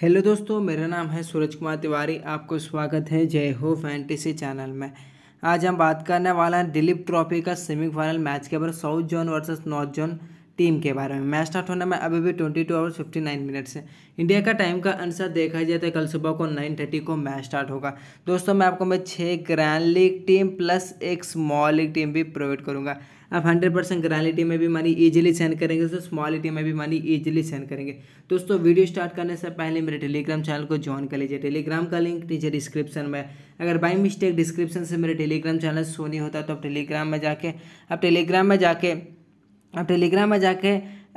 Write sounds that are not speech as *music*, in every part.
hello दोस्तों मेरा नाम है सूरज कुमार तिवारी आपको स्वागत है जय हो फैंटेसी चैनल में आज हम बात करने वाला हैं दिलीप ट्रॉफी का सेमीफाइनल मैच के बारे south zone versus north zone team के बारे में मैच स्टार्ट होने में अभी भी twenty two hours fifty nine minutes है इंडिया का टाइम का आंसर देखा जाए तो कल सुबह को नाइन थर्टी को मैच स्टार्ट होगा दोस्तों मैं आपको मैं छः ग्रैंड लीग टीम प्लस एक स्मॉल लीग टीम भी प्रोवाइड करूँगा आप हंड्रेड परसेंट ग्रैंड में भी मनी ईजिली सेंड करेंगे तो स्मॉल ए में भी मनी ईजिली सेंड करेंगे दोस्तों वीडियो स्टार्ट करने से पहले मेरे टेलीग्राम चैनल को ज्वाइन कर लीजिए टेलीग्राम का लिंक नीचे डिस्क्रिप्शन में अगर बाई मिस्टेक डिस्क्रिप्शन से मेरे टेलीग्राम चैनल सोनी होता तो आप टेलीग्राम में जाके आप टेलीग्राम में जाके आप टेलीग्राम में जाके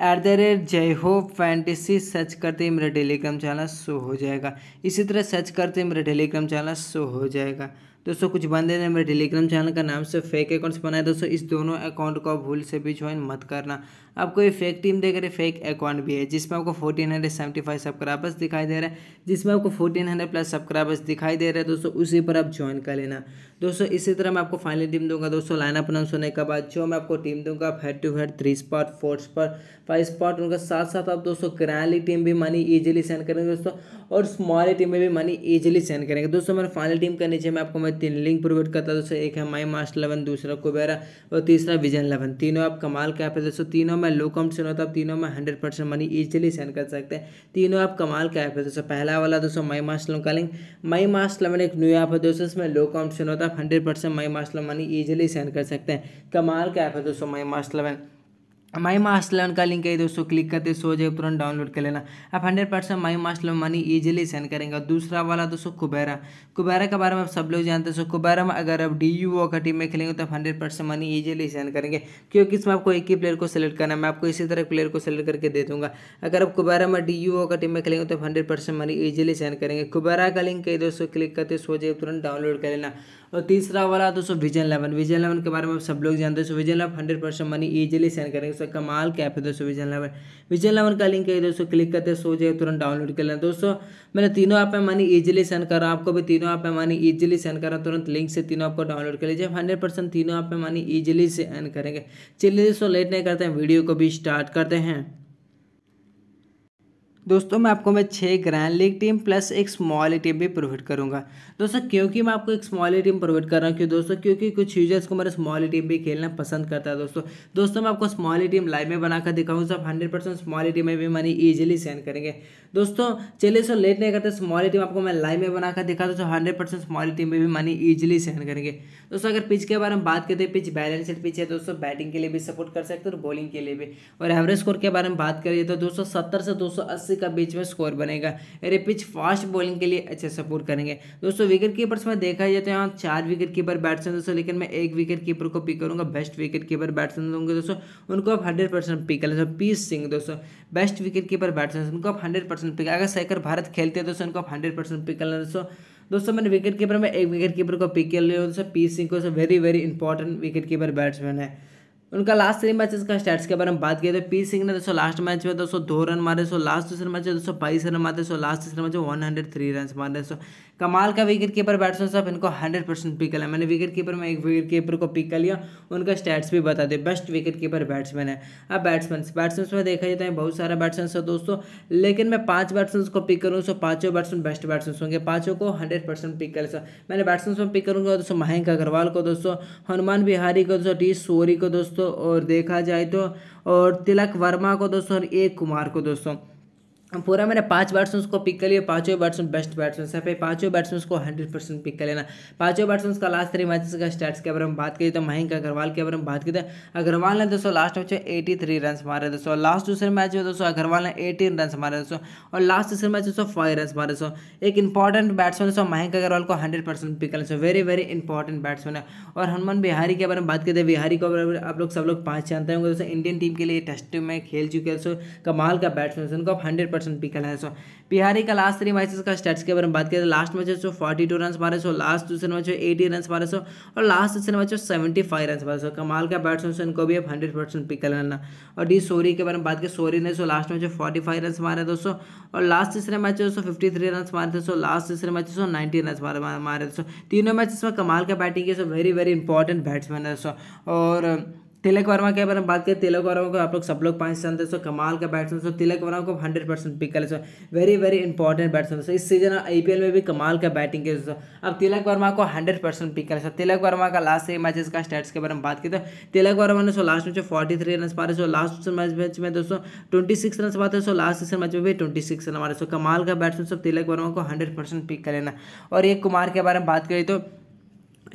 एट द रेट जय हो फैंटेसी सर्च करते ही मेरा टेलीग्राम चैनल शो हो जाएगा इसी तरह सर्च करते ही मेरा टेलीग्राम चैनल शो हो जाएगा दोस्तों कुछ बंदे ने मेरे टेलीग्राम चैनल का नाम से फेक अकाउंट्स बनाए बनाया दोस्तों इस दोनों अकाउंट को भूल से भी ज्वाइन मत करना आपको ये फेक टीम देख रहे फेक अकाउंट भी है जिसमें आपको fourteen hundred seventy five subscribers दिखाई दे रहा है जिसमें आपको फोर्टीन हंड्रेड प्लस सब्सक्राइबर्स दिखाई दे रहे हैं दोस्तों उसी पर आप ज्वाइन कर लेना दोस्तों इसी तरह मैं आपको फाइनली टीम दूंगा दोस्तों लाइनअप अनाउंस होने के बाद जो मैं आपको टीम दूंगा head to head three spot four spot five spot उनका साथ साथ आप दोस्तों किरायाली टीम भी मनी ईजिली सेंड करेंगे दोस्तों और स्मॉली टीम में भी मनी ईजिली सेंड करेंगे दोस्तों मेरे फाइनल टीम के नीचे मैं आपको मैं तीन लिंक प्रोवाइड करता हूँ दोस्तों एक है माई मास्टर इलेवन दूसरा कुबेरा और तीसरा विजन इलेवन तीनों आप कमाल कैप है दोस्तों तीनों में लो कम से होता है तीनों में hundred percent money easily send कर सकते हैं तीनों आप कमाल कैप है दोस्तों पहला वाला दोस्तों माई मास्टर का लिंक माई मास्टर इलेवन एक न्यू ऐप है दोस्तों इसमें लो कॉम्पिटिशन होता है आप hundred percent my marks money easily send कर सकते हैं कमाल का ऐप है दोस्तों my marks eleven my master learn का लिंक है दोस्तों क्लिक करते सो जाए तुरंत डाउनलोड कर लेना आप hundred percent my master learn money easily send करेंगे दूसरा वाला दोस्तों कुबेरा कुबेरा के बारे में आप सब लोग जानते हैं कुबेरा में अगर आप डी यू ओ का टीम में खेलेंगे तो आप hundred percent money easily send करेंगे क्योंकि इसमें आपको एक ही प्लेयर को सेलेक्ट करना है मैं आपको इसी तरह प्लेयर को सेलेक्ट करके दे दूँगा अगर आप कुबेरा में डी यू ओ का टीम में खेलेंगे तो आप hundred percent money easily send करेंगे कुबेरा का लिंक है दोस्तों क्लिक करते सो जाए तुरंत डाउनलोड कर लेना और तीसरा वाला दोस्तों विजन इलेवन विजन इलेवन के बारे में आप सब लोग जानते हैं vision eleven hundred percent money easily send करेंगे सकते हैं कमाल कैप है दोस्तों विजन इलेवन विजन इलेवन का लिंक है दोस्तों क्लिक करते सो जाए तुरंत डाउनलोड कर लेना दोस्तों मैंने तीनों ऐप में मनी ईजिली सेंड कर रहा हूँ आपको भी तीनों ऐप में मनी ईजिली सेंड कर रहा हूँ तुरंत लिंक से तीनों आपको डाउनलोड कर लीजिए हंड्रेड परसेंट तीनों ऐप में मनी ईजिली से अर्न करेंगे चलिए दोस्तों लेट नहीं करते हैं वीडियो को भी स्टार्ट करते हैं दोस्तों मैं आपको मैं छः ग्रैंड लीग टीम प्लस एक स्मॉल टीम भी प्रोवाइड करूँगा दोस्तों क्योंकि मैं आपको एक स्मॉल टीम प्रोवाइड कर रहा हूँ क्यों दोस्तों क्योंकि कुछ यूजर्स को मेरा स्मॉल टीम भी खेलना पसंद करता है दोस्तों दोस्तों मैं आपको स्मॉल टीम लाइव में बनाकर दिखाऊँ सब हंड्रेड परसेंट स्मॉल टीम में भी मनी ईजिली सेंड करेंगे दोस्तों चलिए सो लेट नहीं करते स्मॉल टीम आपको मैं लाइव में बनाकर दिखा दूँ हंड्रेड परसेंट स्मॉल टीम में भी मनी ईजिली सेंड करेंगे दोस्तों अगर पिच के बारे में बात करते हैं पिच बैलेंसड पिच है दोस्तों बैटिंग के लिए भी सपोर्ट कर सकते हो और बॉलिंग के लिए भी और एवरेज स्कोर के बारे में बात करिए तो दोस्तों सत्तर से दो सौ अस्सी इसका बीच में स्कोर बनेगा मेरे पिच फास्ट बॉलिंग के लिए अच्छे सपोर्ट करेंगे दोस्तों विकेट कीपर्स में देखा जाए तो यहाँ चार विकेट कीपर बैट्समैन दोस्तों लेकिन मैं एक विकेट कीपर को पिक करूँगा बेस्ट विकेट कीपर बैट्समैन दूंगे दोस्तों उनको आप हंड्रेड परसेंट पिक कर पी सिंह दोस्तों बेस्ट विकेट कीपर बैट्समैन उनको आप हंड्रेड परसेंट पिक अगर सैकर भारत खेलते हैं दोस्तों उनको आप हंड्रेड परसेंट पिक कर दोस्तों दोस्तों मैंने विकेट कीपर में एक विकेट कीपर को पिक कर लिया दोस्तों पी सिंह को very very important wicket keeper batsman है उनका लास्ट थ्री मैचेस का स्टैट्स के बारे में बात किया तो पी सिंह ने दोस्तों लास्ट मैच में दोस्तों दो रन मारे सो लास्ट दूसरे मैच में दोस्तों बाईस रन मारे सो लास्ट तीसरे मैच में वन हंड्रेड थ्री रन मारे सो कमाल का विकेट कीपर बैट्समैन साहब इनको हंड्रेड परसेंट पिक कर लिया मैंने विकेट कीपर में एक विकेट कीपर को पिक कर लिया उनका स्टैट्स भी बता दे बेस्ट विकेट कीपर बैट्समैन है अब बैट्समैन बैट्समैन में देखा जाता तो है बहुत सारे बैट्समैन है दोस्तों लेकिन मैं पाँच बैट्समैन को पिक करूँ सो पाँचों बैट्समैन बेस्ट बैट्समैन होंगे पाँचों को हंड्रेड परसेंट पिक कर लिया मैंने बैट्समैन में पिक करूँगा दोस्तों महेंक अग्रवाल को दोस्तों हनुमान बिहारी को दोस्तों डी सोरी को दोस्तों दोस्तों और देखा जाए तो और तिलक वर्मा को दोस्तों और एक कुमार को दोस्तों पूरा मैंने पांच बैट्समैन को पिक कर लिया पांचों बैट्समैन बेस्ट बैट्समैन है पे पांचों बैट्समैन को हंड्रेड परसेंट पिक कर लेना पांचों बैट्समैन का लास्ट थ्री मैचेस का स्टैट्स के बारे में बात करिए तो मयंक अग्रवाल के बारे में बात करें तो अग्रवाल ने दोस्तों लास्ट मैच में एटी थ्री रन मारे दोस्तों लास्ट दूसरे मैच में दोस्तों अग्रवाल ने एटीन रन मारे दोस्तों और लास्ट तीसरे मैच दोस्तों फाइव रन मारे दोस्तों एक इंपॉर्टेंट बैट्समैन दोस्तों मयंक अग्रवाल को हंड्रेड परसेंट पिक कर लेना वेरी वेरी इंपॉर्टेंट बैट्समैन है और हनुमान बिहारी के बारे में बात करते तो बिहारी को आप लोग सब लोग पाँच जानते होंगे दोस्तों इंडियन टीम के लिए टेस्ट में खेल चुके हैं दोस्तों कमाल का बैट्समैन उनको आप हंड्रेड परसेंट पिकल है सो बिहारी का लास्ट थ्री मैचेस का स्टेट्स के बारे में बात करें तो last match so forty two run मारे सो लास्ट दूसरे मैच एटी रन मारे सो और लास्ट दूसरे मैच सेवेंटी फाइव रन मारे सो कमाल का बैट्समैन सो इनको भी अब हंड्रेड परसेंट पिकल रहना और डी सोरी के बारे में बात करें सोरी ने so last match forty five run मारे दोस्तों और लास्ट तीसरे match so fifty three run मारे थे सो लास्ट तीसरे मैच सो नाइनटी रन मारे मारे दोस्तों तीनों मैच इसमें कमाल का बैटिंग है so very very important batsman है सो और तिलक वर्मा के बारे में बात करें तिलक वर्मा को आप लोग सब लोग पाँच से जानते हैं कमाल का बैट्समैन सो तिलक वर्मा को हंड्रेड परसेंट पिक कर ले very very important batsman so इस सीजन आईपीएल में भी कमाल का बैटिंग के सो अब तिलक वर्मा को हंड्रेड परसेंट पिक कर ले तिलक वर्मा का लास्ट एक मैचेस का स्टैट्स के बारे में बात करें तो तिलक वर्मा ने सो लास्ट मैच में फोर्टी थ्री रन मारे सो लास्ट मैच में दोस्तों ट्वेंटी सिक्स रन पाते सो लास्ट सीजन मैच में भी ट्वेंटी सिक्स रन मारे सो कमाल का बैट्समैन सो तिलक वर्मा को हंड्रेड परसेंट पिक कर लेना और एक कुमार के बारे में बात करें तो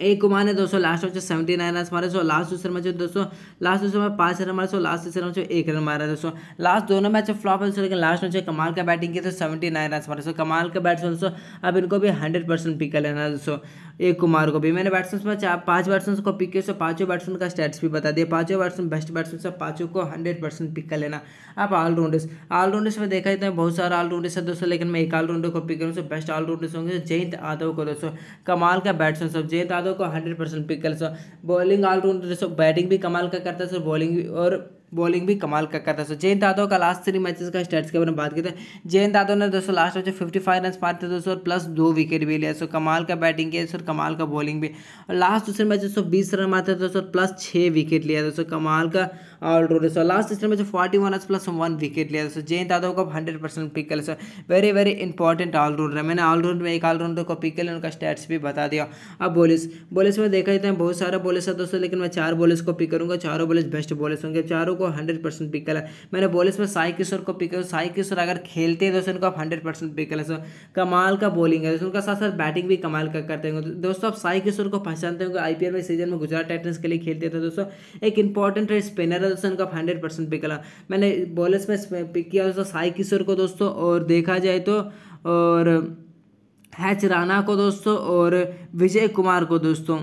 एक कुमार ने दोस्तों last match seventy nine run मारे सो लास्ट दूसरे मैच में दोस्तों लास्ट दूसरे में पांच रन मारे लास्ट तीसरे मैच में एक रन मारा दोस्तों लास्ट दोनों मैच फ्लॉप है लेकिन लास्ट मैच में कमाल का बैटिंग की तो सेवेंटी नाइन रन मारे सो कमाल का बैट्समैन दोस्तों अब इनको भी हंड्रेड परसेंट पिक कर लेना है दोस्तों एक कुमार को भी मैंने बैट्समैन में चार पाँच बैट्समैन को पिक किया दोस्तों पाँचों बैट्समैन का स्टेट्स भी बता दिया पाँचों बैट्समैन बेस्ट बैट्समैन से पाँचों को हंड्रेड परसेंट पिक कर लेना आप ऑलराउंडर्स ऑलराउंडर्स में देखा जाता है बहुत सारे ऑलराउंडर्स है दोस्तों लेकिन मैं एक ऑलराउंडर को पिक करूँ सो बेस्ट ऑलराउंडर्स होंगे जयंत यादव को दोस्तों कमाल का बैट्समैन सब जयंत यादव को हंड्रेड परसेंट पिक कर so bowling allrounder so batting भी कमाल का करता है सर बॉलिंग भी और बॉलिंग भी कमाल का करता सो जयंत यादव का लास्ट थ्री मैचेस का स्टेट्स के बारे में बात करते हैं जयंत यादव ने दोस्तों last match fifty five run मारते दोस्तों और प्लस दो विकेट भी लिया सो कमाल का बैटिंग किया सर कमाल का बॉलिंग भी और लास्ट दूसरे मैच दोस्तों बीस रन मारते थे दोस्तों प्लस छः विकेट लिया दोस्तों कमाल का all role so last test में जो forty one run plus one wicket लिया दोस्तों जयंत यादव को हंड्रेड परसेंट पिक कर so very very important allrounder मैंने ऑलराउंड में एक ऑलराउंडर को पिक कर लिया उनका स्टैट्स भी बता दिया अब बॉलिस बॉलिस में देखा जाता है बहुत सारा बॉलिस है दोस्तों लेकिन मैं चार बॉलिस को पिक करूँगा चारों बॉलिस बेस्ट बॉलिस होंगे चारों को हंड्रेड परसेंट पिक कर मैंने बॉलिस में साई किशोर को पिक करूँ साई किशोर अगर खेलते हैं दोस्तों उनको आप हंड्रेड परसेंट पिक कर सो कमाल का बॉलिंग है दोस्तों उनका साथ साथ बैटिंग भी कमाल का करते हैं दोस्तों आप साई किशोर को पहचानते होंगे आईपीएल में सीजन में गुजरात टाइटन्स के लिए खेलते थे दोस्तों एक इंपॉर्टेंट स्पिनर है सन का हंड्रेड परसेंट पिक करा मैंने बॉलर्स में पिक किया दोस्तों साई किशोर को दोस्तों और देखा जाए तो और हैच राणा को दोस्तों और विजय कुमार को दोस्तों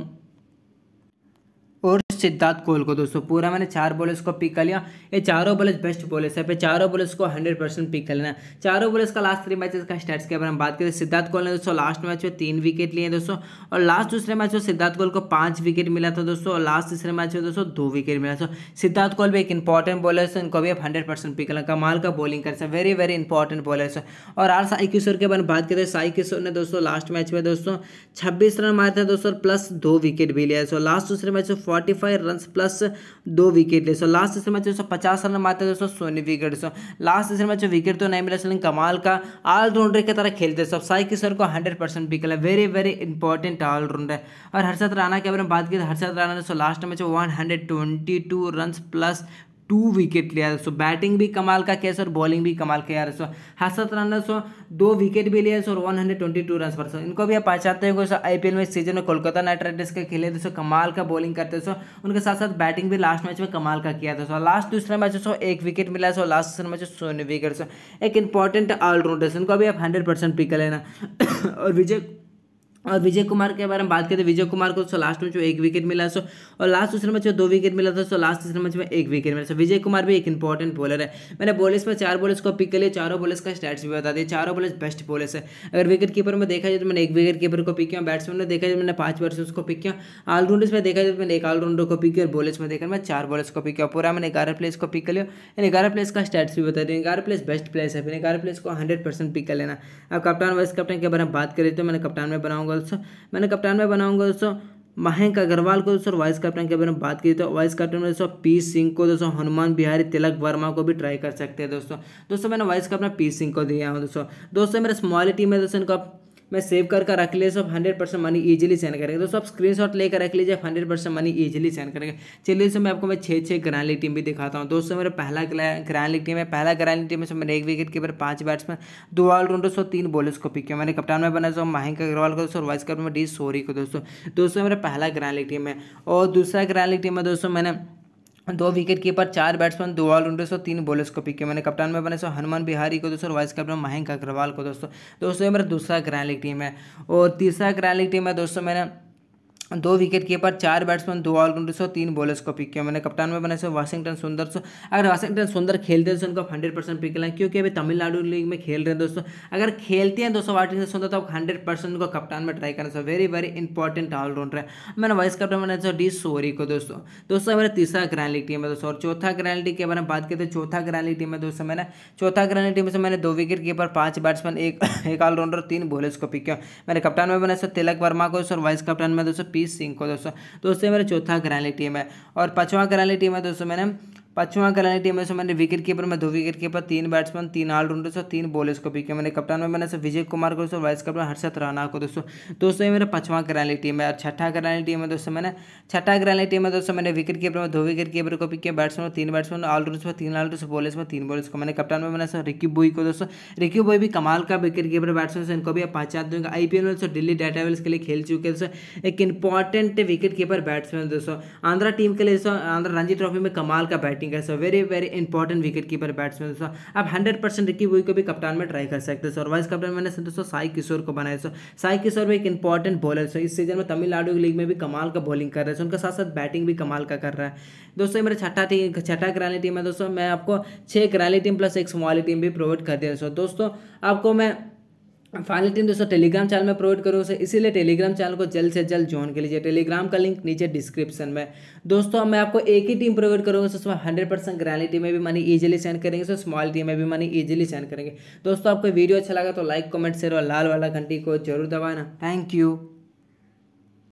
सिद्धार्थ कोहल को दोस्तों पूरा मैंने चार बॉलर्स को पिक कर लिया ये चारों बॉलर्स बेस्ट बॉलर्स है पे चारों बॉलर्स को हंड्रेड परसेंट पिक कर लेना चारों बॉलर्स का लास्ट थ्री मैचेस का स्टैट्स के बारे में बात करें सिद्धार्थ कोहल ने दोस्तों लास्ट मैच में तीन विकेट लिए दोस्तों और लास्ट दूसरे मैच में सिद्धार्थ कोहल को पांच विकेट मिला था दोस्तों और लास्ट तीसरे मैच में दोस्तों दो विकेट मिला था सिद्धार्थ कोहल भी एक इंपॉर्टेंट बॉलर है इनको भी आप हंड्रेड परसेंट पिक करना कमाल का बॉलिंग कर सकते वेरी वेरी इंपॉर्टेंट बॉलर है और आर साई किशोर के बारे में बात करें साई किशोर ने दोस्तों लास्ट मैच में दोस्तों छब्बीस रन मारे थे दोस्तों प्लस दो विकेट भी लिया सो लास्ट दूसरे मैच में फोर्टी बाई रन प्लस दो विकेट ले सो लास्ट सीजन में दोस्तों पचास रन मारते दोस्तों सोनी विकेट सो लास्ट सीजन में जो विकेट तो नहीं मिला कमाल का ऑलराउंडर की तरह खेलते सब साई किशोर को हंड्रेड परसेंट पिक है वेरी वेरी इंपॉर्टेंट ऑलराउंडर और हर्षद राणा के बारे में बात की तो हर्षद राणा दोस्तों last match one hundred twenty two run plus two wicket लिया दोस्तों बैटिंग भी कमाल का किया और बॉलिंग भी कमाल किया दोस्तों हसत रन दोस्तों दो विकेट भी लिया और one hundred twenty two run पर सो इनको भी आप पहचानते हैं दोस्तों एल में सीजन में कोलकाता नाइट राइडर्स के खेले दोस्तों कमाल का बॉलिंग करते दोस्तों उनके साथ साथ बैटिंग भी लास्ट मैच में कमाल का किया दोस्तों लास्ट दूसरा मैच दोस्तों एक विकेट मिला सो लास्ट दूसरे मैच सोने विकेट एक इंपॉर्टेंट ऑलराउंडर इनको भी आप हंड्रेड परसेंट पिक लेना *coughs* और विजय और विजय कुमार के बारे में बात करें तो विजय कुमार को सो लास्ट मैच में एक विकेट मिला सो और लास्ट दूसरे मैच में दो विकेट मिला था सो लास्ट तीसरे मैच में एक विकेट मिला सो विजय कुमार भी एक इंपॉर्टेंट बॉलर है मैंने बॉलर्स में चार बॉलर्स को पिक कर लिया चारों बॉलर्स का स्टैट्स भी बता दिया चारों बॉलर्स बेस्ट बॉलर्स है अगर विकेट कीपर में देखा जाए तो मैंने एक विकेट कीपर को पिक किया बैट्समैन तो में देखा जाए तो मैंने पाँच बॉलर्स को पिक किया ऑलराउंडर्स में देखा जाए मैंने एक ऑलराउंडर को पिक किया और बॉलर्स में देखा मैं चार बॉलर्स को पिक किया पूरा मैंने ग्यारह प्लेस को पिक कर लिया यानी ग्यारह प्लेस का स्टैट्स भी बता दिया ग्यारह प्लेस बेस्ट प्लेस है फिर ग्यारह प्लेस को हंड्रेड परसेंट पिक कर लेना अब कप्तान वाइस कप्टन के बारे में बात करें तो मैंने कप्तान में बनाऊंगा बनाऊंगा दोस्तों मैंने कप्तान में बनाऊंगा दोस्तों महेंक अग्रवाल को दोस्तों वाइस कैप्टन के बारे में बात की तो वाइस कैप्टन में दोस्तों पी सिंह को दोस्तों हनुमान बिहारी तिलक वर्मा को भी ट्राई कर सकते हैं दोस्तों दोस्तों मैंने वाइस कैप्टन पी सिंह को दिया हूँ दोस्तों दोस्तों मेरे स्मॉल टीम है दोस्तों इनका मैं सेव कर कर रख लिया सब hundred percent money easily send करेंगे दोस्तों आप स्क्रीन शॉट लेकर रख लीजिए hundred percent money easily send करेंगे चलिए दोस्तों मैं आपको मैं छः छः ग्रैंडली टीम भी दिखाता हूँ दोस्तों मेरा पहला ग्रैंडली टीम है पहला ग्रैंडली टीम से मैंने एक विकेट कीपर पाँच बैट्समैन दो ऑलराउंडर सौ तीन बॉलर्स को पिक किया मैंने कप्तान में बना दोस्तों महंगा अग्रवाल को दोस्तों वाइस कप्टन में डी सोरी को दोस्तों दोस्तों मेरा पहला ग्रैंडली टीम है और दूसरा ग्रैंडली टीम है दोस्तों मैंने दो विकेट कीपर चार बैट्समैन दो ऑलराउंडर्स और तीन बॉलर्स को पिक किया मैंने कप्तान में बने सो हनुमान बिहारी को दोस्तों वाइस कैप्टन महेंक अग्रवाल को दोस्तों दोस्तों ये मेरा दूसरा ग्रैंड लीग टीम है और तीसरा ग्रैंड लीग टीम है दोस्तों मैंने दो विकेट कीपर चार बैट्समैन दो ऑलराउंडर्स और तीन बॉलर्स को पिक किया मैंने कप्तान में बने से वाशिंगटन सुंदर सो अगर वाशिंगटन सुंदर खेलते हैं तो उनको हंड्रेड परसेंट पिक लाएं क्योंकि अभी तमिलनाडु लीग में खेल रहे हैं दोस्तों अगर खेलते हैं दोस्तों वाशिंगटन सुंदर तो आप हंड्रेड परसेंट उनको कप्तान में ट्राई करना so very very important allrounder है मैंने वाइस कप्टन बना था डी सोरी को दोस्तों दोस्तों हमारा तीसरा ग्रैंड लीग टीम है दोस्तों और चौथा ग्रैंड लीग के बारे में बात करते हैं चौथा ग्रैंड लीग टीम है दोस्तों मैंने चौथा ग्रैंड लीग टीम से मैंने दो विकेट कीपर पाँच बैट्समैन एक ऑलराउंडर *laughs* तीन बॉलर्स को पिक किया मैंने कप्तान में बने सो तिलक वर्मा को और वाइस कप्टन में दोस्तों पी सिंह को दोस्तों दोस्तों मेरा चौथा घराली टीम है और पांचवा घराली टीम है दोस्तों मैंने पांचवा कल्याणी टीम में से मैंने विकेट कीपर में दो विकेट कीपर तीन बैट्समैन तीन ऑलराउंडर्स और तीन बॉलर्स को पिक किया मैंने कप्तान में मैंने विजय कुमार को दोस्तों वाइस कप्तान हर्षद राणा को दोस्तों दोस्तों ये मेरा पांचवा कल्याणी टीम है और छठा कल्याणी टीम है दोस्तों मैंने छठा कल्याणी टीम है दोस्तों मैंने विकेट कीपर में दो विकेट कीपर को पिक किया बैट्समैन तीन बैट्समैन ऑलराउंडर्स में तीन ऑलराउंडर्स बॉलर्स में तीन बॉलर्स को मैंने कप्तान में मैंने रिकी बोई को दोस्तों रिकी बोई भी कमाल का विकेट कीपर बैट्समैन से इनको भी आप पहचान दूंगे आई पी एल में दिल्ली डेटावेल्स के लिए खेल चुके हैं दोस्तों एक इंपॉर्टेंट विकेट कीपर बैट्समैन दोस्तों आंध्रा टीम के लिए दोस्तों आंध्रा रणजी ट्रॉफी में कमाल का बैट बैटिंग कर सकते very very important wicket keeper batsman दोस्तों आप हंड्रेड परसेंट रिकी वही को भी कप्तान में ट्राई कर सकते हो और वाइस कप्तान मैंने दोस्तों साई किशोर को बनाया सो साई किशोर भी एक इंपॉर्टेंट बॉलर है इस सीजन में तमिलनाडु लीग में भी कमाल का बॉलिंग कर रहे हैं उनके साथ साथ बैटिंग भी कमाल का कर रहा है दोस्तों मेरा छठा टीम छठा कराली टीम है दोस्तों मैं आपको छः कराली टीम प्लस एक स्मॉली टीम भी प्रोवाइड कर दिया दोस्तों आपको मैं फाइनली टीम दोस्तों टेलीग्राम चैनल में प्रोवाइड करो उसे इसीलिए टेलीग्राम चैनल को जल्द से जल्द ज्वाइन कर लीजिए टेलीग्राम का लिंक नीचे डिस्क्रिप्शन में दोस्तों मैं आपको एक ही टीम प्रोवाइड करूँगा उसमें हंड्रेड परसेंट ग्रैंड टीम में भी मनी ईजिली सेंड करेंगे सो स्मॉल टीम में भी मनी ईजिली सेंड करेंगे दोस्तों आपको वीडियो अच्छा लगा तो लाइक कमेंट शेयर और लाल वाला घंटी को जरूर दबाना थैंक यू